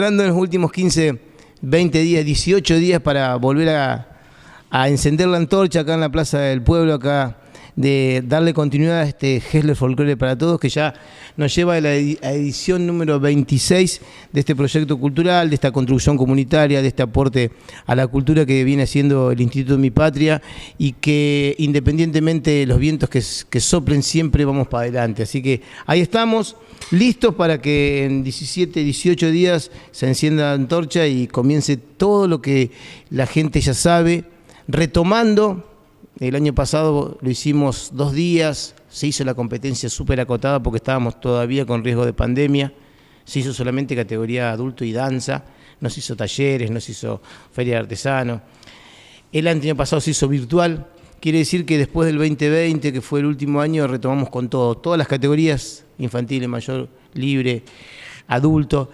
Entrando en los últimos 15, 20 días, 18 días para volver a, a encender la antorcha acá en la Plaza del Pueblo, acá de darle continuidad a este Hessler Folklore para Todos, que ya nos lleva a la edición número 26 de este proyecto cultural, de esta construcción comunitaria, de este aporte a la cultura que viene haciendo el Instituto de Mi Patria y que independientemente de los vientos que, que soplen, siempre vamos para adelante. Así que ahí estamos, listos para que en 17, 18 días se encienda la antorcha y comience todo lo que la gente ya sabe, retomando el año pasado lo hicimos dos días, se hizo la competencia súper acotada porque estábamos todavía con riesgo de pandemia, se hizo solamente categoría adulto y danza, no se hizo talleres, no se hizo feria de artesanos. El año pasado se hizo virtual, quiere decir que después del 2020, que fue el último año, retomamos con todo, todas las categorías, infantil, mayor, libre, adulto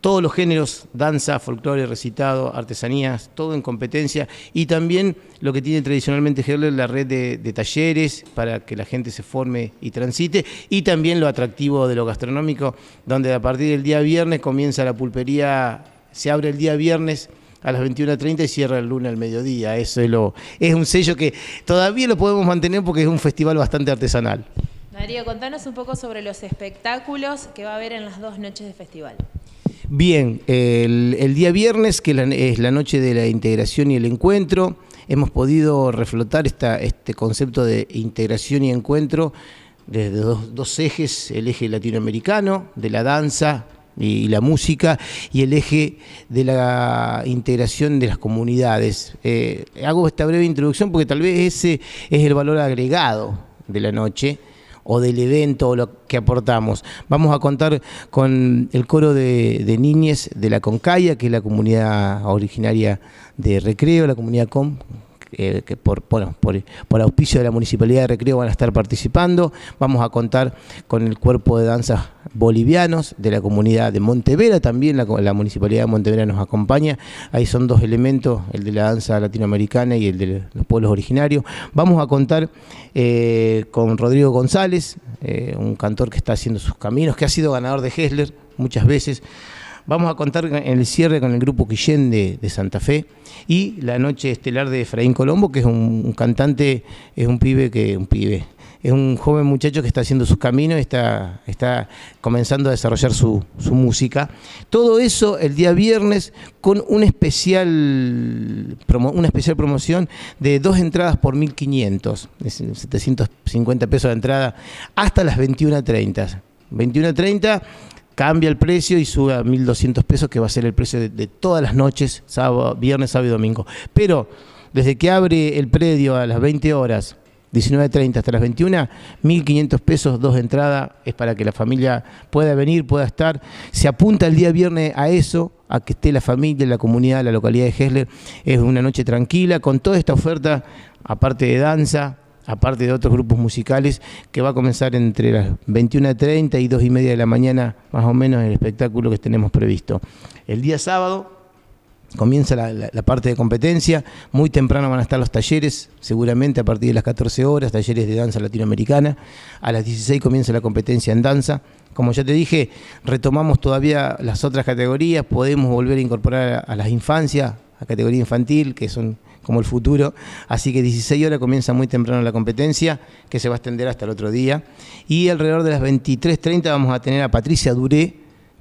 todos los géneros, danza, folclore, recitado, artesanías, todo en competencia y también lo que tiene tradicionalmente Herler, la red de, talleres para que la gente se forme y transite y también lo atractivo de lo gastronómico, donde a partir del día viernes comienza la pulpería, se abre el día viernes a las 21.30 y cierra el lunes al mediodía. Eso es, lo, es un sello que todavía lo podemos mantener porque es un festival bastante artesanal. Darío, contanos un poco sobre los espectáculos que va a haber en las dos noches de festival. Bien, el, día viernes, que es la noche de la integración y el encuentro, hemos podido reflotar este concepto de integración y encuentro desde dos, ejes, el eje latinoamericano, de la danza, y, la música y el eje de la integración de las comunidades. Eh, hago esta breve introducción porque tal vez ese es el valor agregado de la noche o del evento o lo que aportamos. Vamos a contar con el coro de, de de la Concaya, que es la comunidad originaria de Recreo, la comunidad Com eh, que por, por, auspicio de la Municipalidad de Recreo van a estar participando. Vamos a contar con el cuerpo de danzas bolivianos de la comunidad de Montevera, también la, Municipalidad de Montevera nos acompaña. Ahí son dos elementos, el de la danza latinoamericana y el de los pueblos originarios. Vamos a contar eh, con Rodrigo González, eh, un cantor que está haciendo sus caminos, que ha sido ganador de Hessler muchas veces. Vamos a contar en el cierre con el grupo Quillén de, Santa Fe y la noche estelar de Efraín Colombo, que es un, cantante, es un pibe que, un pibe, es un joven muchacho que está haciendo sus caminos, está, está comenzando a desarrollar su, música. Todo eso el día viernes con un especial, una especial promoción de dos entradas por 1.500, 750 pesos de entrada, hasta las 21.30. 21.30 cambia el precio y sube a 1.200 pesos, que va a ser el precio de, todas las noches, sábado, viernes, sábado y domingo. Pero desde que abre el predio a las 20 horas, 19.30 hasta las 21, 1.500 pesos, dos de entrada, es para que la familia pueda venir, pueda estar. Se apunta el día viernes a eso, a que esté la familia, la comunidad, la localidad de Gessler. Es una noche tranquila, con toda esta oferta, aparte de danza, aparte de otros grupos musicales, que va a comenzar entre las 21.30 y 2.30 y media de la mañana, más o menos, el espectáculo que tenemos previsto. El día sábado comienza la, parte de competencia, muy temprano van a estar los talleres, seguramente a partir de las 14 horas, talleres de danza latinoamericana, a las 16 comienza la competencia en danza. Como ya te dije, retomamos todavía las otras categorías, podemos volver a incorporar a, a las infancias, a categoría infantil, que son como el futuro. Así que 16 horas comienza muy temprano la competencia, que se va a extender hasta el otro día. Y alrededor de las 23.30 vamos a tener a Patricia Duré,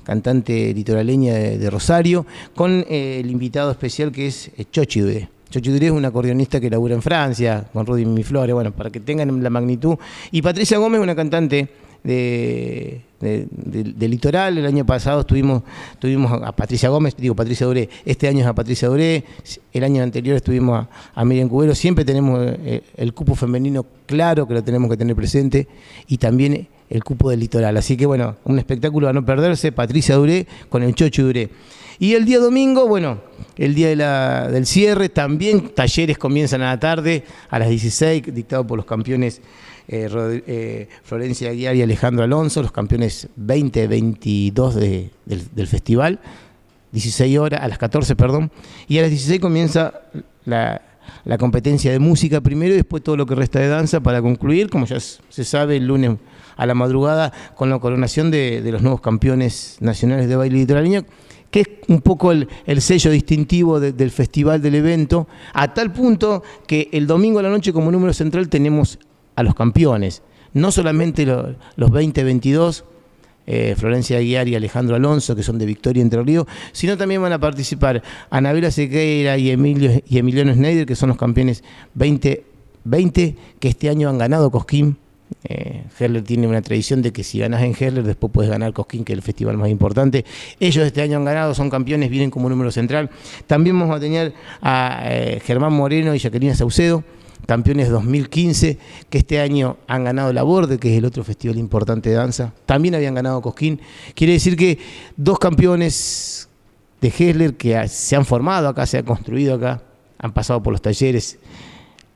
cantante litoraleña de, Rosario, con eh, el invitado especial que es eh, Chochi Duré. Chochi Duré es una acordeonista que labura en Francia, con Rudy Miflores, bueno, para que tengan la magnitud. Y Patricia Gómez, una cantante de, Litoral. El año pasado estuvimos, tuvimos a Patricia Gómez, digo Patricia Duré, este año es a Patricia Duré, el año anterior estuvimos a, Miriam Cubero. Siempre tenemos eh, el, cupo femenino claro que lo tenemos que tener presente y también el cupo del Litoral. Así que bueno, un espectáculo a no perderse, Patricia Duré con el Chocho Duré. Y el día domingo, bueno, el día del cierre, también talleres comienzan a la tarde, a las 16, dictado por los campeones eh, eh, Florencia Aguiar y Alejandro Alonso, los campeones 20-22 del, festival, 16 horas, a las 14, perdón, y a las 16 comienza la, competencia de música primero y después todo lo que resta de danza para concluir, como ya se sabe, el lunes a la madrugada con la coronación de, los nuevos campeones nacionales de baile litoraleño que es un poco el, sello distintivo del festival del evento, a tal punto que el domingo a la noche como número central tenemos a los campeones, no solamente los 2022 eh, Florencia Aguiar y Alejandro Alonso, que son de Victoria Entre Ríos, sino también van a participar Anabela Sequeira y, Emilio, y Emiliano Schneider, que son los campeones 2020 que este año han ganado Cosquín. Eh, tiene una tradición de que si ganas en Heller, después puedes ganar Cosquín, que es el festival más importante. Ellos este año han ganado, son campeones, vienen como número central. También vamos a tener a eh, Germán Moreno y Jacqueline Saucedo, campeones 2015, que este año han ganado la Borde, que es el otro festival importante de danza. También habían ganado Cosquín. Quiere decir que dos campeones de Hessler que se han formado acá, se han construido acá, han pasado por los talleres,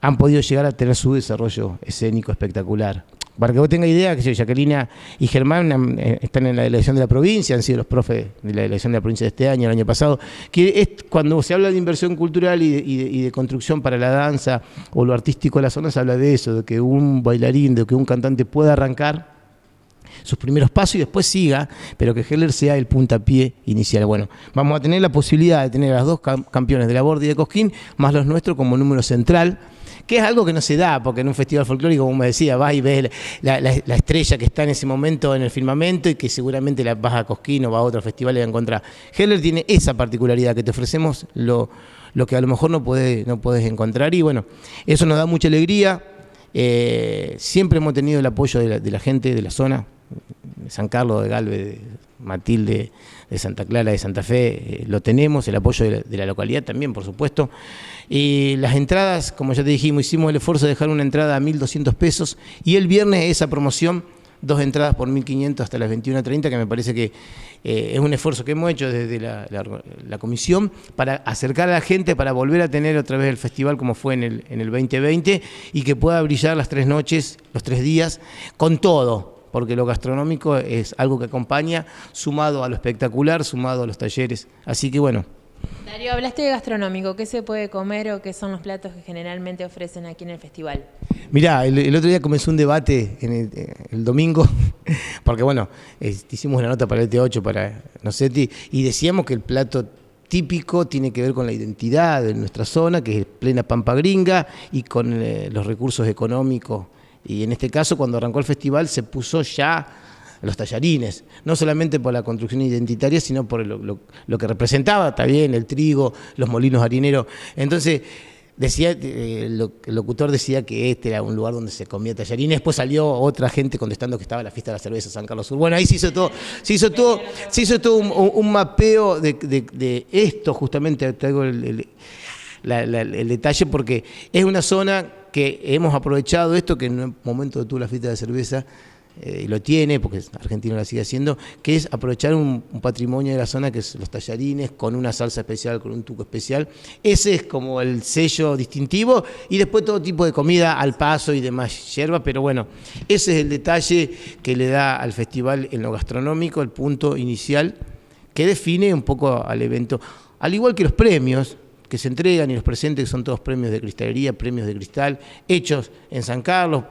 han podido llegar a tener su desarrollo escénico espectacular. Para que vos tengas idea, que yo, Jacquelina y Germán eh, están en la delegación de la provincia, han sido los profes de la delegación de la provincia de este año, el año pasado, que es cuando se habla de inversión cultural y de, y de construcción para la danza o lo artístico de la zona, se habla de eso, de que un bailarín, de que un cantante pueda arrancar sus primeros pasos y después siga, pero que Heller sea el puntapié inicial. Bueno, vamos a tener la posibilidad de tener a las dos campeones de la Borda y de Cosquín, más los nuestros como número central que es algo que no se da, porque en un festival folclórico, como me decía, vas y ves la, estrella que está en ese momento en el firmamento y que seguramente la vas a Cosquín o va a otro festival y la encontrás. Heller tiene esa particularidad, que te ofrecemos lo, lo que a lo mejor no puedes no encontrar y bueno, eso nos da mucha alegría. Eh, siempre hemos tenido el apoyo de la gente de la zona, San Carlos, de Galvez, Matilde, de Santa Clara, de Santa Fe, eh, lo tenemos, el apoyo de la, localidad también, por supuesto. Y las entradas, como ya te dijimos, hicimos el esfuerzo de dejar una entrada a 1.200 pesos y el viernes esa promoción, dos entradas por 1.500 hasta las 21.30, que me parece que eh, es un esfuerzo que hemos hecho desde la, comisión para acercar a la gente, para volver a tener otra vez el festival como fue en el, en el 2020 y que pueda brillar las tres noches, los tres días, con todo porque lo gastronómico es algo que acompaña, sumado a lo espectacular, sumado a los talleres. Así que bueno. Darío, hablaste de gastronómico, ¿qué se puede comer o qué son los platos que generalmente ofrecen aquí en el festival? Mirá, el, otro día comenzó un debate en el, domingo, porque bueno, hicimos una nota para el T8, para ti y decíamos que el plato típico tiene que ver con la identidad de nuestra zona, que es plena pampa gringa, y con eh, los recursos económicos y en este caso, cuando arrancó el festival, se puso ya los tallarines, no solamente por la construcción identitaria, sino por lo, que representaba también el trigo, los molinos harineros. Entonces, decía, eh, el locutor decía que este era un lugar donde se comía tallarines, después salió otra gente contestando que estaba la fiesta de la cerveza San Carlos Sur. Bueno, ahí se hizo todo, se hizo todo, se hizo todo un, mapeo de, esto, justamente traigo el detalle, porque es una zona que hemos aprovechado esto, que en un momento tú la fiesta de cerveza eh, lo tiene, porque Argentina la sigue haciendo, que es aprovechar un, patrimonio de la zona, que son los tallarines, con una salsa especial, con un tuco especial. Ese es como el sello distintivo, y después todo tipo de comida al paso y demás hierba, pero bueno, ese es el detalle que le da al festival en lo gastronómico, el punto inicial que define un poco al evento. Al igual que los premios, que se entregan y los presentes son todos premios de cristalería, premios de cristal, hechos en San Carlos,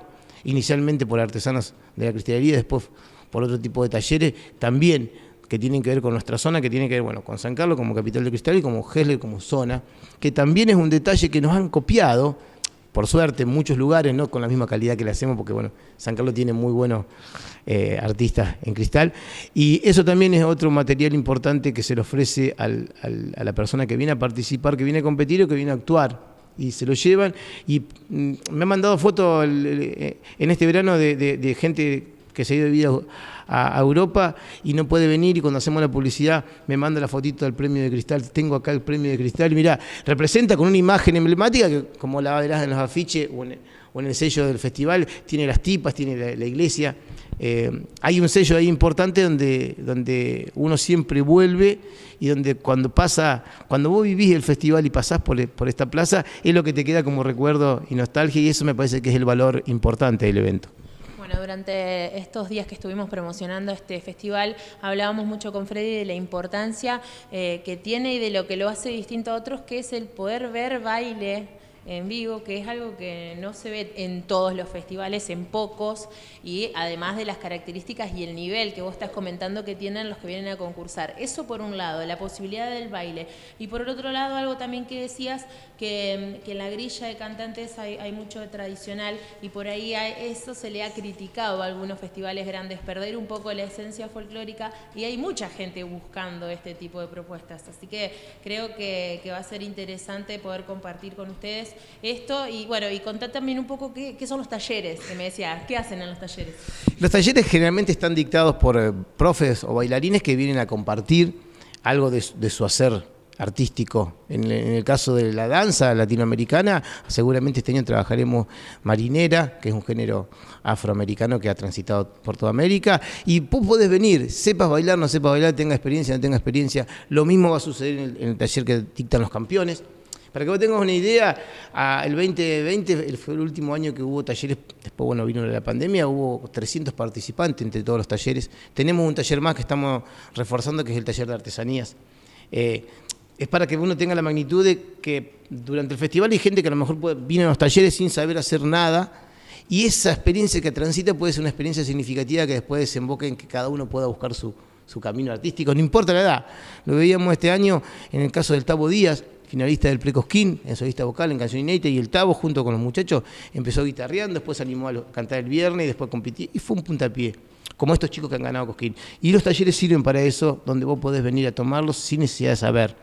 inicialmente por artesanos de la cristalería, después por otro tipo de talleres, también que tienen que ver con nuestra zona, que tienen que ver bueno, con San Carlos como capital de cristal y como Gessler como zona, que también es un detalle que nos han copiado por suerte, en muchos lugares, no con la misma calidad que le hacemos, porque bueno, San Carlos tiene muy buenos eh, artistas en cristal. Y eso también es otro material importante que se le ofrece a la persona que viene a participar, que viene a competir o que viene a actuar. Y se lo llevan. Y mm, me han mandado fotos eh, en este verano de, de gente que se ha ido de vida a, Europa y no puede venir y cuando hacemos la publicidad me manda la fotito del premio de cristal, tengo acá el premio de cristal, y mira representa con una imagen emblemática que como la verás en los afiches o en, el sello del festival, tiene las tipas, tiene la, iglesia. Eh, hay un sello ahí importante donde, donde uno siempre vuelve y donde cuando pasa, cuando vos vivís el festival y pasás por esta plaza, es lo que te queda como recuerdo y nostalgia y eso me parece que es el valor importante del evento durante estos días que estuvimos promocionando este festival, hablábamos mucho con Freddy de la importancia eh, que tiene y de lo que lo hace distinto a otros, que es el poder ver baile en vivo, que es algo que no se ve en todos los festivales, en pocos, y además de las características y el nivel que vos estás comentando que tienen los que vienen a concursar. Eso por un lado, la posibilidad del baile. Y por otro lado, algo también que decías, que, en la grilla de cantantes hay, mucho tradicional y por ahí a eso se le ha criticado a algunos festivales grandes, perder un poco la esencia folclórica y hay mucha gente buscando este tipo de propuestas. Así que creo que va a ser interesante poder compartir con ustedes esto, y bueno, y contá también un poco qué, son los talleres, que me decías, ¿qué hacen en los talleres? Los talleres generalmente están dictados por eh, profes o bailarines que vienen a compartir algo de, su hacer artístico. En, el caso de la danza latinoamericana, seguramente este año trabajaremos marinera, que es un género afroamericano que ha transitado por toda América. Y vos podés venir, sepas bailar, no sepas bailar, tenga experiencia, no tenga experiencia. Lo mismo va a suceder en el taller que dictan los campeones. Para que vos tengas una idea, el 2020 fue el último año que hubo talleres, después bueno, vino la pandemia, hubo 300 participantes entre todos los talleres. Tenemos un taller más que estamos reforzando, que es el taller de artesanías. Eh, es para que uno tenga la magnitud de que durante el festival hay gente que a lo mejor puede, viene a los talleres sin saber hacer nada, y esa experiencia que transita puede ser una experiencia significativa que después desemboque en que cada uno pueda buscar su, su camino artístico, no importa la edad. Lo veíamos este año en el caso del Tabo Díaz, finalista del Precosquín, en solista vocal, en canción inédita, y el Tavo, junto con los muchachos, empezó guitarreando, después animó a cantar el viernes, y después compitió, y fue un puntapié, como estos chicos que han ganado Cosquín. Y los talleres sirven para eso, donde vos podés venir a tomarlos sin necesidad de saber.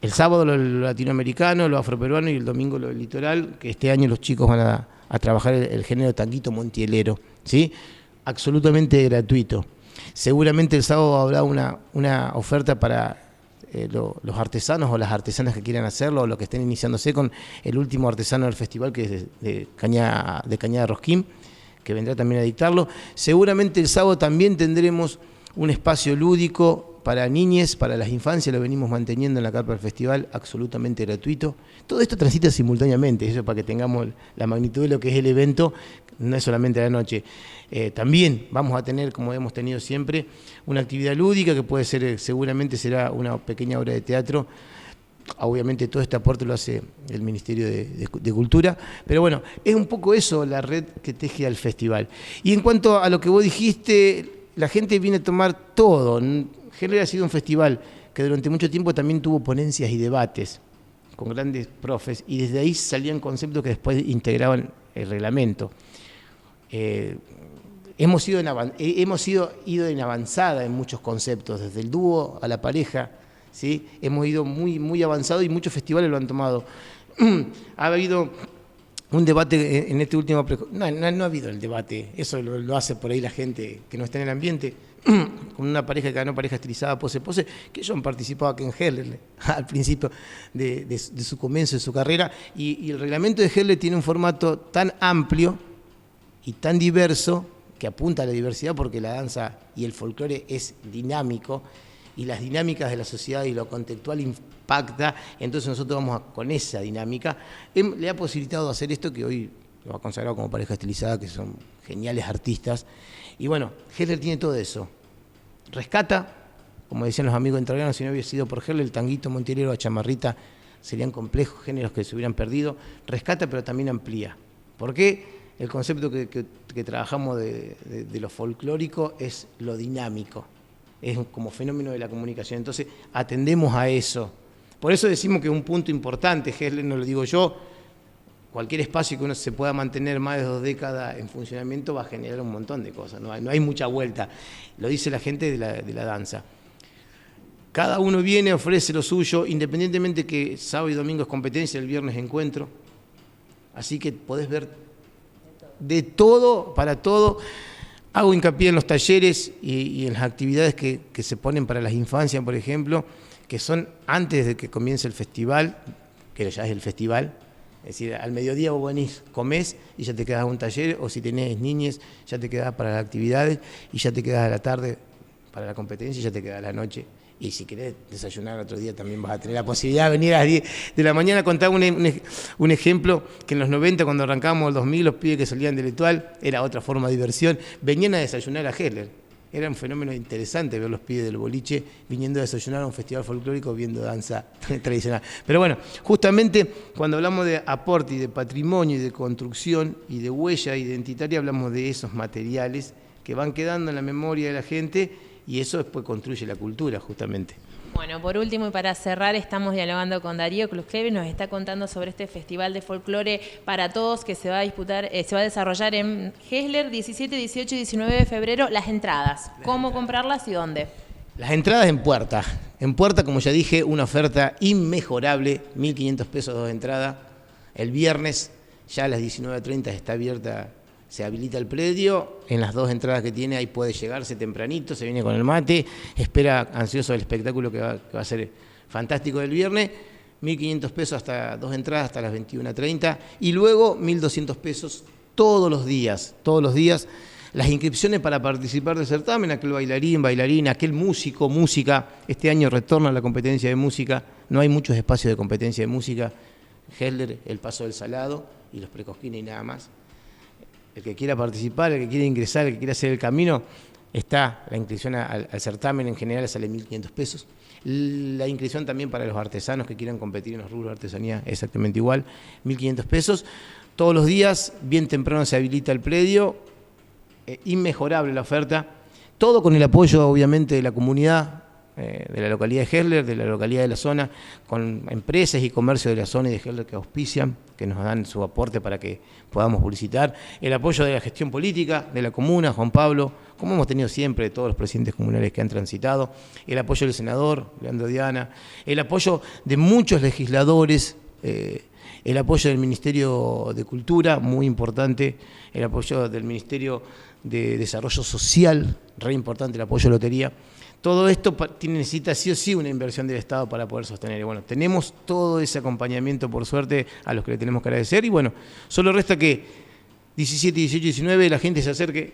El sábado lo, latinoamericano, lo afroperuano y el domingo lo litoral, que este año los chicos van a, trabajar el, género tanguito montielero, ¿sí? Absolutamente gratuito. Seguramente el sábado habrá una, una oferta para eh, los artesanos o las artesanas que quieran hacerlo o los que estén iniciándose con el último artesano del festival que es de, de Cañada, de Rosquín, que vendrá también a dictarlo. Seguramente el sábado también tendremos un espacio lúdico para niñes, para las infancias, lo venimos manteniendo en la carpa del festival, absolutamente gratuito. Todo esto transita simultáneamente, eso para que tengamos la magnitud de lo que es el evento, no es solamente la noche. Eh, también vamos a tener, como hemos tenido siempre, una actividad lúdica que puede ser, eh, seguramente será una pequeña obra de teatro obviamente todo este aporte lo hace el Ministerio de, Cultura, pero bueno, es un poco eso la red que teje al festival. Y en cuanto a lo que vos dijiste, la gente viene a tomar todo. Heller ha sido un festival que durante mucho tiempo también tuvo ponencias y debates con grandes profes y desde ahí salían conceptos que después integraban el reglamento. Eh, hemos, ido en, hemos ido en avanzada en muchos conceptos, desde el dúo a la pareja, ¿sí? hemos ido muy, muy avanzado y muchos festivales lo han tomado. ha habido un debate e, en este último... No, no, ha habido el debate, eso lo, lo hace por ahí la gente que no está en el ambiente con una pareja que ganó pareja estilizada pose pose, que ellos han participado aquí en Heller al principio de, su comienzo de su carrera. Y, el reglamento de Heller tiene un formato tan amplio y tan diverso que apunta a la diversidad porque la danza y el folclore es dinámico y las dinámicas de la sociedad y lo contextual impacta, entonces nosotros vamos con esa dinámica. Em, le ha posibilitado hacer esto que hoy lo ha consagrado como pareja estilizada, que son geniales artistas, y bueno, Heller tiene todo eso. Rescata, como decían los amigos entreganos, si no hubiese sido por Heller, el tanguito Montielero, la chamarrita, serían complejos géneros que se hubieran perdido. Rescata, pero también amplía. ¿Por qué? El concepto que, trabajamos de, lo folclórico es lo dinámico, es como fenómeno de la comunicación. Entonces, atendemos a eso. Por eso decimos que un punto importante, Hessler no lo digo yo, cualquier espacio que uno se pueda mantener más de dos décadas en funcionamiento va a generar un montón de cosas, no hay, mucha vuelta, lo dice la gente de la, danza. Cada uno viene, ofrece lo suyo, independientemente que sábado y domingo es competencia, el viernes encuentro, así que podés ver de todo, para todo. Hago hincapié en los talleres y, en las actividades que, que se ponen para las infancias, por ejemplo, que son antes de que comience el festival, que ya es el festival, es decir, al mediodía vos venís, comés y ya te quedás un taller, o si tenés niñes, ya te quedás para las actividades y ya te quedás a la tarde para la competencia y ya te quedás a la noche. Y si querés desayunar otro día también vas a tener la posibilidad de venir a las 10 de la mañana. Contaba un, ejemplo que en los 90, cuando arrancábamos el 2000, los pibes que salían del ritual era otra forma de diversión, venían a desayunar a Heller era un fenómeno interesante ver los pibes del boliche viniendo a desayunar a un festival folclórico viendo danza tradicional. Pero bueno, justamente cuando hablamos de aporte y de patrimonio y de construcción y de huella identitaria, hablamos de esos materiales que van quedando en la memoria de la gente y eso después construye la cultura justamente. Bueno, por último y para cerrar, estamos dialogando con Darío Cruzcleve, nos está contando sobre este Festival de Folclore para Todos que se va a disputar, eh, se va a desarrollar en Hessler 17, 18 y 19 de febrero. Las entradas, ¿cómo comprarlas y dónde? Las entradas en puerta. En puerta, como ya dije, una oferta inmejorable, 1.500 pesos de entrada. El viernes, ya a las 19.30 está abierta se habilita el predio, en las dos entradas que tiene ahí puede llegarse tempranito, se viene con el mate, espera ansioso el espectáculo que va, a ser fantástico del viernes, 1.500 pesos hasta dos entradas, hasta las 21.30, y luego 1.200 pesos todos los días, todos los días. Las inscripciones para participar del certamen, aquel bailarín, bailarina, aquel músico, música, este año retorna la competencia de música, no hay muchos espacios de competencia de música, Heller, El Paso del Salado y los Precosquines y nada más el que quiera participar, el que quiera ingresar, el que quiera hacer el camino, está la inscripción al, certamen en general sale 1.500 pesos. La inscripción también para los artesanos que quieran competir en los rubros de artesanía exactamente igual, 1.500 pesos. Todos los días, bien temprano se habilita el predio, eh, inmejorable la oferta, todo con el apoyo obviamente de la comunidad, eh, de la localidad de Heller, de la localidad de la zona, con empresas y comercio de la zona y de Heller que auspician, que nos dan su aporte para que podamos publicitar. El apoyo de la gestión política de la comuna, Juan Pablo, como hemos tenido siempre todos los presidentes comunales que han transitado. El apoyo del senador, Leandro Diana. El apoyo de muchos legisladores. Eh, el apoyo del Ministerio de Cultura, muy importante, el apoyo del Ministerio de Desarrollo Social, re importante el apoyo de Lotería. Todo esto necesita sí o sí una inversión del Estado para poder sostener. Y bueno, tenemos todo ese acompañamiento, por suerte, a los que le tenemos que agradecer. Y bueno, solo resta que 17, 18, 19 la gente se acerque,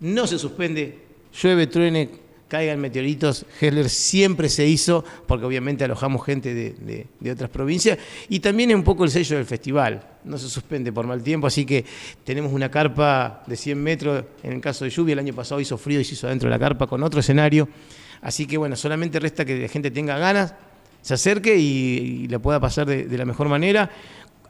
no se suspende, llueve, truene, caigan meteoritos. Heller siempre se hizo, porque obviamente alojamos gente de, de otras provincias. Y también es un poco el sello del festival. No se suspende por mal tiempo, así que tenemos una carpa de 100 metros. En el caso de lluvia, el año pasado hizo frío y se hizo adentro de la carpa con otro escenario. Así que bueno, solamente resta que la gente tenga ganas, se acerque y, la pueda pasar de, la mejor manera.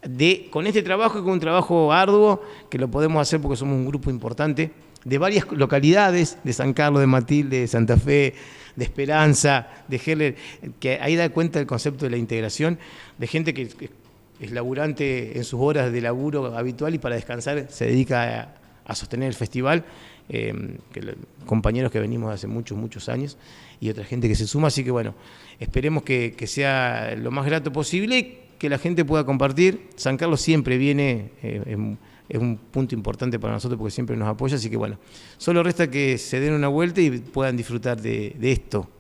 De, con este trabajo y con un trabajo arduo, que lo podemos hacer porque somos un grupo importante, de varias localidades, de San Carlos, de Matilde, de Santa Fe, de Esperanza, de Heller, que ahí da cuenta el concepto de la integración, de gente que, es laburante en sus horas de laburo habitual y para descansar se dedica a sostener el festival Em, que, compañeros que venimos hace muchos, muchos años y otra gente que se suma. Así que bueno, esperemos que, sea lo más grato posible que la gente pueda compartir. San Carlos siempre viene, eh, es un punto importante para nosotros porque siempre nos apoya. Así que bueno, solo resta que se den una vuelta y puedan disfrutar de esto